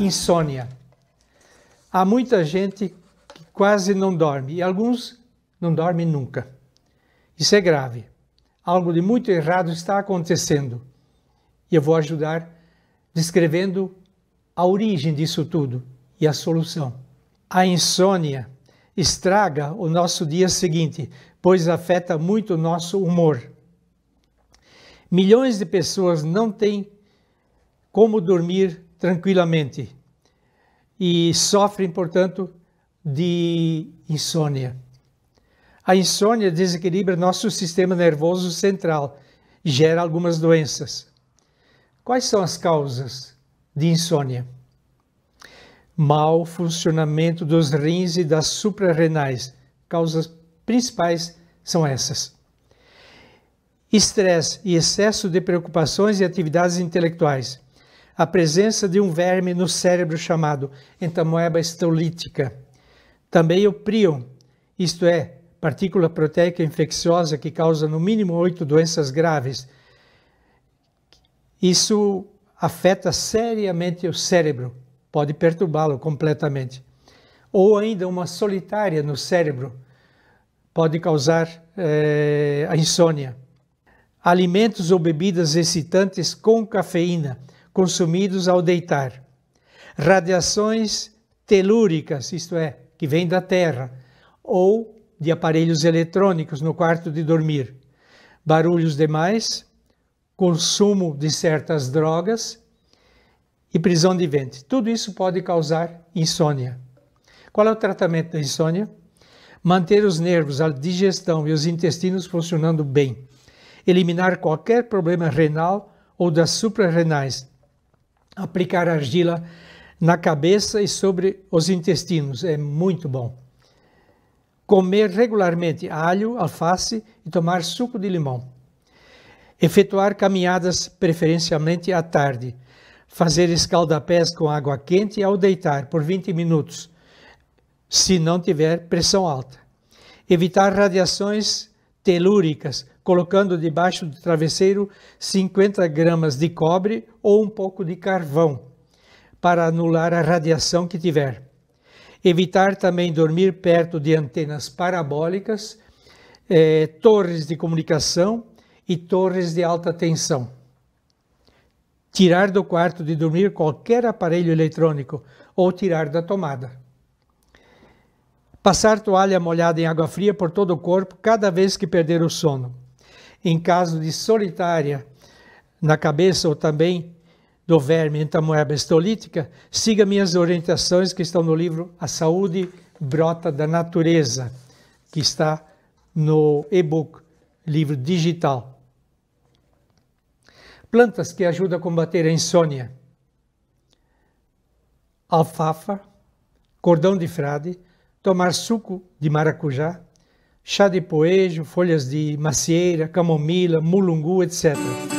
insônia. Há muita gente que quase não dorme e alguns não dormem nunca. Isso é grave. Algo de muito errado está acontecendo. E eu vou ajudar descrevendo a origem disso tudo e a solução. A insônia estraga o nosso dia seguinte, pois afeta muito o nosso humor. Milhões de pessoas não têm como dormir tranquilamente e sofrem, portanto, de insônia. A insônia desequilibra nosso sistema nervoso central e gera algumas doenças. Quais são as causas de insônia? Mal funcionamento dos rins e das suprarrenais. Causas principais são essas. Estresse e excesso de preocupações e atividades intelectuais a presença de um verme no cérebro chamado entamoeba estolítica. Também o prion, isto é, partícula proteica infecciosa que causa no mínimo oito doenças graves. Isso afeta seriamente o cérebro, pode perturbá-lo completamente. Ou ainda uma solitária no cérebro pode causar é, a insônia. Alimentos ou bebidas excitantes com cafeína consumidos ao deitar. Radiações telúricas, isto é, que vêm da Terra, ou de aparelhos eletrônicos no quarto de dormir. Barulhos demais, consumo de certas drogas e prisão de ventre. Tudo isso pode causar insônia. Qual é o tratamento da insônia? Manter os nervos, a digestão e os intestinos funcionando bem. Eliminar qualquer problema renal ou das suprarrenais, aplicar argila na cabeça e sobre os intestinos, é muito bom. Comer regularmente alho, alface e tomar suco de limão. Efetuar caminhadas preferencialmente à tarde. Fazer escaldapés com água quente ao deitar por 20 minutos, se não tiver pressão alta. Evitar radiações telúricas, colocando debaixo do travesseiro 50 gramas de cobre ou um pouco de carvão, para anular a radiação que tiver. Evitar também dormir perto de antenas parabólicas, eh, torres de comunicação e torres de alta tensão. Tirar do quarto de dormir qualquer aparelho eletrônico ou tirar da tomada. Passar toalha molhada em água fria por todo o corpo cada vez que perder o sono. Em caso de solitária na cabeça ou também do verme entamoeba estolítica, siga minhas orientações que estão no livro A Saúde Brota da Natureza, que está no e-book, livro digital. Plantas que ajudam a combater a insônia: alfafa, cordão de frade, tomar suco de maracujá, chá de poejo, folhas de macieira, camomila, mulungu, etc.